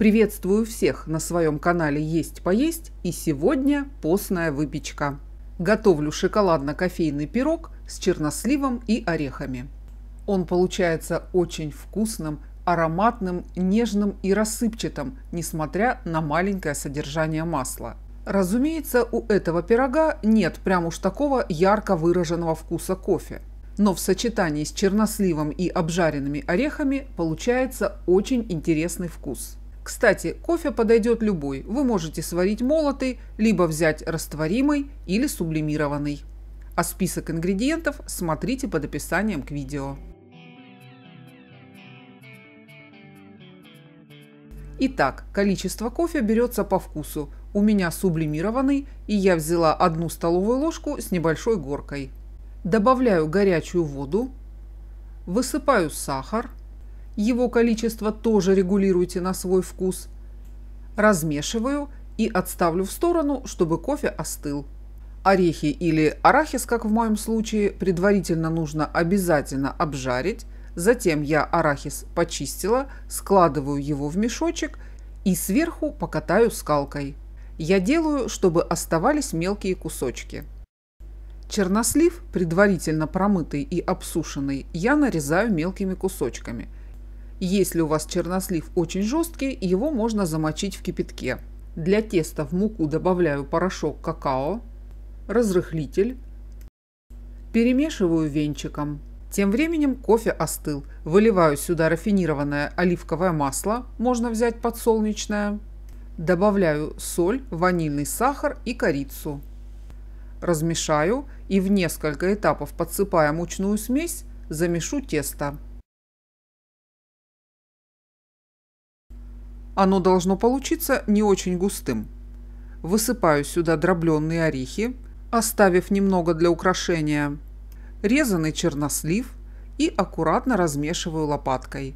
Приветствую всех на своем канале «Есть поесть» и сегодня постная выпечка. Готовлю шоколадно-кофейный пирог с черносливом и орехами. Он получается очень вкусным, ароматным, нежным и рассыпчатым, несмотря на маленькое содержание масла. Разумеется, у этого пирога нет прям уж такого ярко выраженного вкуса кофе. Но в сочетании с черносливом и обжаренными орехами получается очень интересный вкус. Кстати, кофе подойдет любой. Вы можете сварить молотый, либо взять растворимый или сублимированный. А список ингредиентов смотрите под описанием к видео. Итак, количество кофе берется по вкусу. У меня сублимированный, и я взяла одну столовую ложку с небольшой горкой. Добавляю горячую воду, высыпаю сахар – его количество тоже регулируйте на свой вкус. Размешиваю и отставлю в сторону, чтобы кофе остыл. Орехи или арахис, как в моем случае, предварительно нужно обязательно обжарить. Затем я арахис почистила, складываю его в мешочек и сверху покатаю скалкой. Я делаю, чтобы оставались мелкие кусочки. Чернослив, предварительно промытый и обсушенный, я нарезаю мелкими кусочками – если у вас чернослив очень жесткий, его можно замочить в кипятке. Для теста в муку добавляю порошок какао, разрыхлитель. Перемешиваю венчиком. Тем временем кофе остыл. Выливаю сюда рафинированное оливковое масло, можно взять подсолнечное. Добавляю соль, ванильный сахар и корицу. Размешаю и в несколько этапов подсыпая мучную смесь, замешу тесто. Оно должно получиться не очень густым. Высыпаю сюда дробленные орехи, оставив немного для украшения, резанный чернослив и аккуратно размешиваю лопаткой.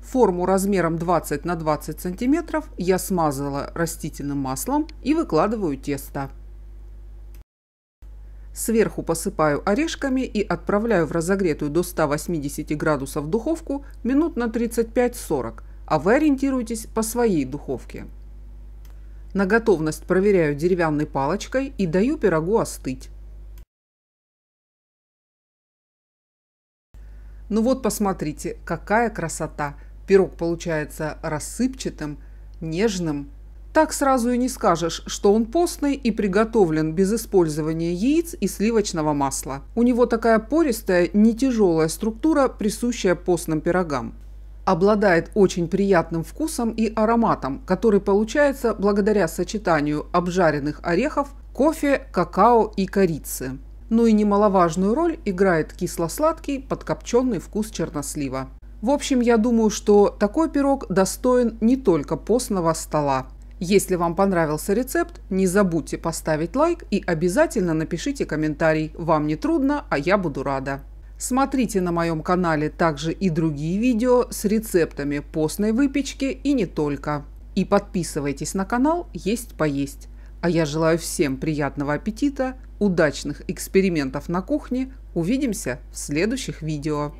Форму размером 20 на 20 сантиметров я смазала растительным маслом и выкладываю тесто. Сверху посыпаю орешками и отправляю в разогретую до 180 градусов духовку минут на 35-40, а вы ориентируйтесь по своей духовке. На готовность проверяю деревянной палочкой и даю пирогу остыть. Ну вот посмотрите, какая красота! Пирог получается рассыпчатым, нежным так сразу и не скажешь, что он постный и приготовлен без использования яиц и сливочного масла. У него такая пористая, не тяжелая структура, присущая постным пирогам. Обладает очень приятным вкусом и ароматом, который получается благодаря сочетанию обжаренных орехов, кофе, какао и корицы. Ну и немаловажную роль играет кисло-сладкий подкопченный вкус чернослива. В общем, я думаю, что такой пирог достоин не только постного стола. Если вам понравился рецепт, не забудьте поставить лайк и обязательно напишите комментарий. Вам не трудно, а я буду рада. Смотрите на моем канале также и другие видео с рецептами постной выпечки и не только. И подписывайтесь на канал «Есть поесть». А я желаю всем приятного аппетита, удачных экспериментов на кухне. Увидимся в следующих видео.